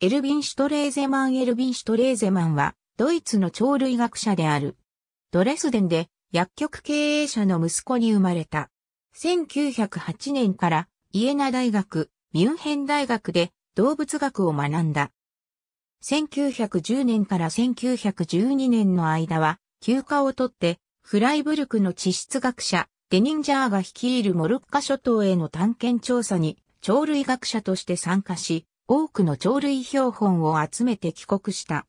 エルビン・シュトレーゼマン・エルビン・シュトレーゼマンは、ドイツの鳥類学者である。ドレスデンで薬局経営者の息子に生まれた。1908年からイエナ大学、ミュンヘン大学で動物学を学んだ。1910年から1912年の間は休暇をとってフライブルクの地質学者デニンジャーが率いるモルッカ諸島への探検調査に鳥類学者として参加し、多くの鳥類標本を集めて帰国した。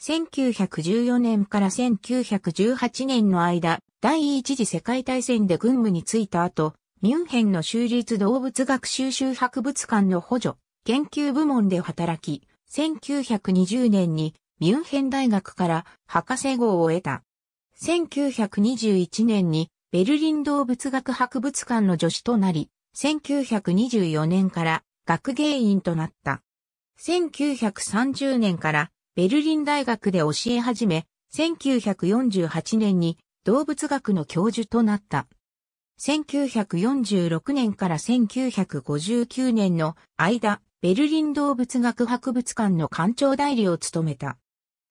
1914年から1918年の間、第一次世界大戦で軍務に就いた後、ミュンヘンの州立動物学収集博物館の補助、研究部門で働き、1920年にミュンヘン大学から博士号を得た。1921年にベルリン動物学博物館の助手となり、1924年から学芸員となった。1930年からベルリン大学で教え始め、1948年に動物学の教授となった。1946年から1959年の間、ベルリン動物学博物館の館長代理を務めた。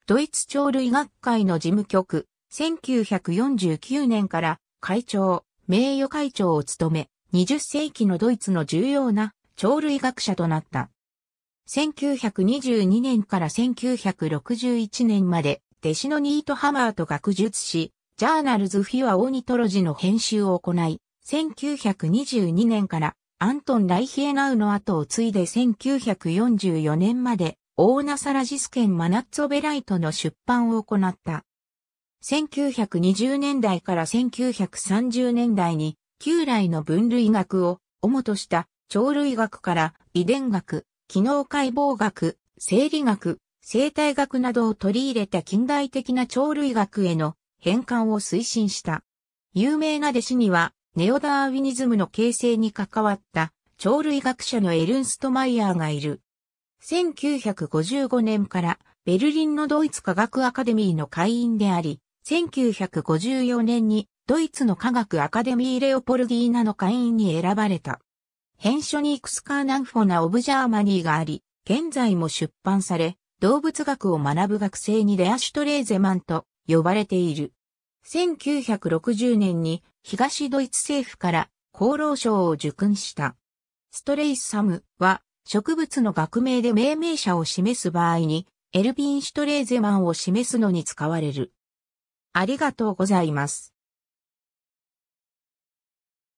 ドイツ鳥類学会の事務局、1949年から会長、名誉会長を務め、20世紀のドイツの重要な鳥類学者となった。1922年から1961年まで、弟子のニートハマーと学術し、ジャーナルズ・フィア・オーニトロジの編集を行い、1922年からアントン・ライヒエナウの後を継いで1944年まで、オーナサラジス県マナッツオベライトの出版を行った。1920年代から1930年代に、旧来の分類学を主とした鳥類学から遺伝学、機能解剖学、生理学、生態学などを取り入れた近代的な鳥類学への変換を推進した。有名な弟子には、ネオダーウィニズムの形成に関わった鳥類学者のエルンストマイヤーがいる。1955年からベルリンのドイツ科学アカデミーの会員であり、1954年にドイツの科学アカデミーレオポルギーナの会員に選ばれた。ヘンショニークスカーナンフォナ・オブ・ジャーマニーがあり、現在も出版され、動物学を学ぶ学生にレアシュトレーゼマンと呼ばれている。1960年に東ドイツ政府から厚労省を受勲した。ストレイサムは植物の学名で命名者を示す場合にエルビン・シュトレーゼマンを示すのに使われる。ありがとうございます。